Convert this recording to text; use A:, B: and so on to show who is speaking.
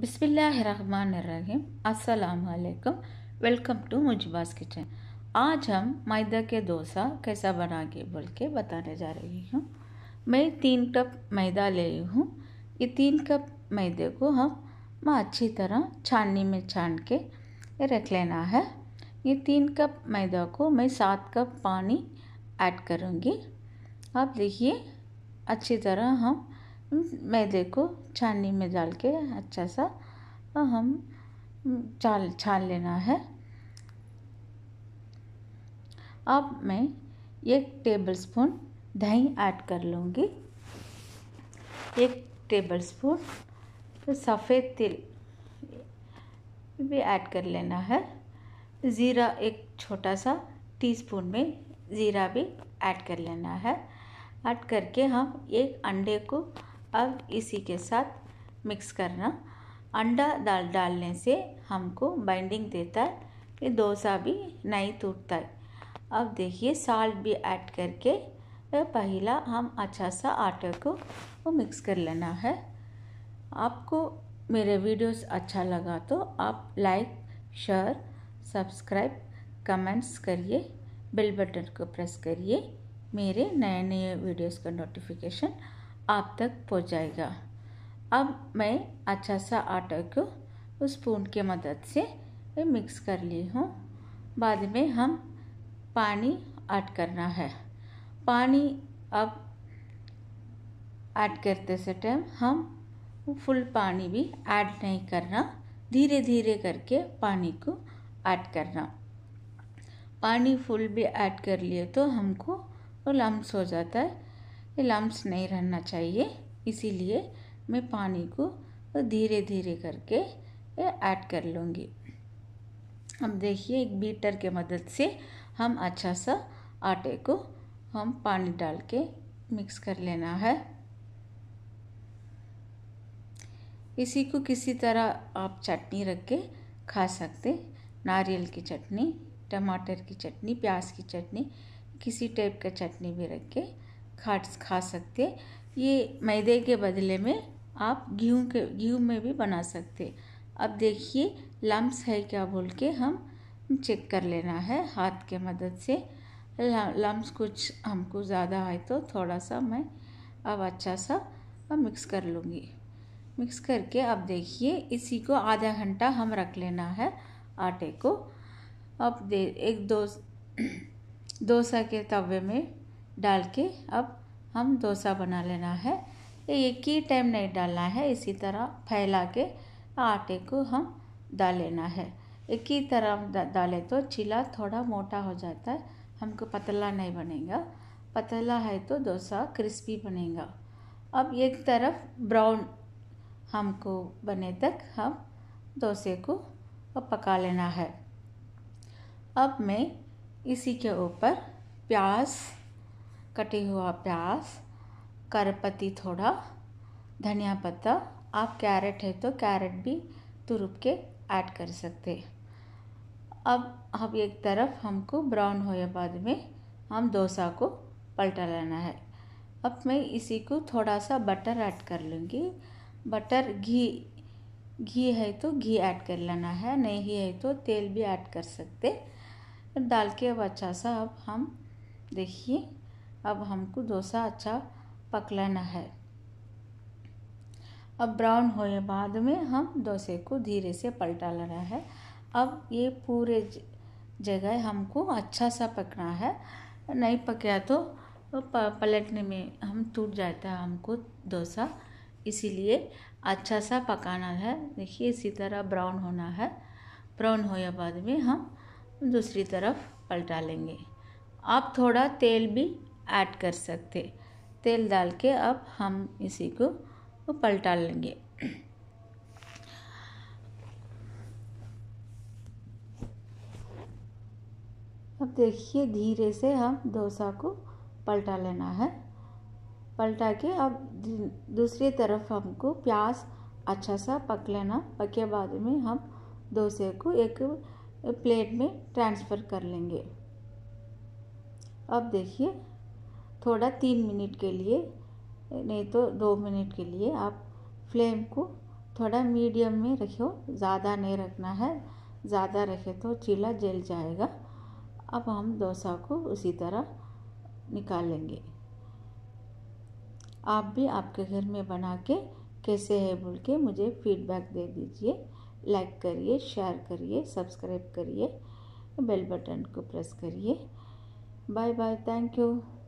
A: बिस्मिल्लाहिर्रहमानिर्रहीम अस्सलाम वालेकुम वेलकम टू मुजबाज किचन आज हम मैदा के डोसा कैसा बनाएंगे बोल के बताने जा रही हूँ मैं तीन कप मैदा ले रही हूँ ये तीन कप मैदे को हम मैं अच्छी तरह छाननी में छान के रख लेना है ये तीन कप मैदा को मैं सात कप पानी ऐड करूँगी आप देखिए अच्छी तरह हम मैदे को छाननी में डाल के अच्छा सा हम चाल छान लेना है अब मैं एक टेबलस्पून दही ऐड कर लूँगी एक टेबलस्पून स्पून सफ़ेद तिल भी ऐड कर लेना है ज़ीरा एक छोटा सा टीस्पून में ज़ीरा भी ऐड कर लेना है ऐड करके हम एक अंडे को अब इसी के साथ मिक्स करना अंडा दाल डालने से हमको बाइंडिंग देता है कि डोसा भी नहीं टूटता है अब देखिए साल्ट भी ऐड करके पहला हम अच्छा सा आटे को वो मिक्स कर लेना है आपको मेरे वीडियोस अच्छा लगा तो आप लाइक शेयर सब्सक्राइब कमेंट्स करिए बेल बटन को प्रेस करिए मेरे नए नए वीडियोस का नोटिफिकेशन आप तक पहुंचाएगा जाएगा अब मैं अच्छा सा आटा को स्पून के मदद से मिक्स कर ली हूँ बाद में हम पानी ऐड करना है पानी अब ऐड करते से टाइम हम फुल पानी भी ऐड नहीं करना धीरे धीरे करके पानी को ऐड करना पानी फुल भी ऐड कर लिए तो हमको लम्स हो जाता है ये लम्स नहीं रहना चाहिए इसीलिए मैं पानी को धीरे धीरे करके ऐड कर लूँगी अब देखिए एक बीटर के मदद से हम अच्छा सा आटे को हम पानी डाल के मिक्स कर लेना है इसी को किसी तरह आप चटनी रख के खा सकते नारियल की चटनी टमाटर की चटनी प्याज की चटनी किसी टाइप का चटनी भी रख के खाट्स खा सकते ये मैदे के बदले में आप गेहूँ के गेहूँ में भी बना सकते अब देखिए लम्स है क्या बोल के हम चेक कर लेना है हाथ के मदद से लम्स कुछ हमको ज़्यादा है तो थोड़ा सा मैं अब अच्छा सा अब मिक्स कर लूँगी मिक्स करके अब देखिए इसी को आधा घंटा हम रख लेना है आटे को अब दे एक दो डोसा के तवे में डाल के अब हम डोसा बना लेना है एक ही टाइम नहीं डालना है इसी तरह फैला के आटे को हम डाल लेना है एक ही तरह डाले तो चीला थोड़ा मोटा हो जाता है हमको पतला नहीं बनेगा पतला है तो डोसा क्रिस्पी बनेगा अब एक तरफ ब्राउन हमको बने तक हम डोसे को पका लेना है अब मैं इसी के ऊपर प्याज कटे हुआ प्याज करपत्ती थोड़ा धनिया पत्ता आप कैरेट है तो कैरेट भी तुरुप के ऐड कर सकते अब हम एक तरफ हमको ब्राउन होने बाद में हम डोसा को पलटा लेना है अब मैं इसी को थोड़ा सा बटर ऐड कर लूँगी बटर घी घी है तो घी ऐड कर लेना है नहीं है तो तेल भी ऐड कर सकते डाल के अब अच्छा सा अब हम देखिए अब हमको डोसा अच्छा पकलाना है अब ब्राउन होए बाद में हम डोसे को धीरे से पलटा लेना है अब ये पूरे जगह हमको अच्छा सा पकना है नहीं पकया तो पलटने में हम टूट जाता है हमको डोसा इसीलिए अच्छा सा पकाना है देखिए इसी तरह ब्राउन होना है ब्राउन होए बाद में हम दूसरी तरफ पलटा लेंगे आप थोड़ा तेल भी ऐड कर सकते तेल डाल के अब हम इसी को पलटा लेंगे अब देखिए धीरे से हम डोसा को पलटा लेना है पलटा के अब दूसरी तरफ हमको प्याज अच्छा सा पक लेना पके बाद में हम डोसे को एक प्लेट में ट्रांसफ़र कर लेंगे अब देखिए थोड़ा तीन मिनट के लिए नहीं तो दो मिनट के लिए आप फ्लेम को थोड़ा मीडियम में रखो ज़्यादा नहीं रखना है ज़्यादा रखे तो चीला जल जाएगा अब हम डोसा को उसी तरह निकाल लेंगे आप भी आपके घर में बना के कैसे है बोल के मुझे फीडबैक दे दीजिए लाइक करिए शेयर करिए सब्सक्राइब करिए बेल बटन को प्रेस करिए बाय बाय थैंक यू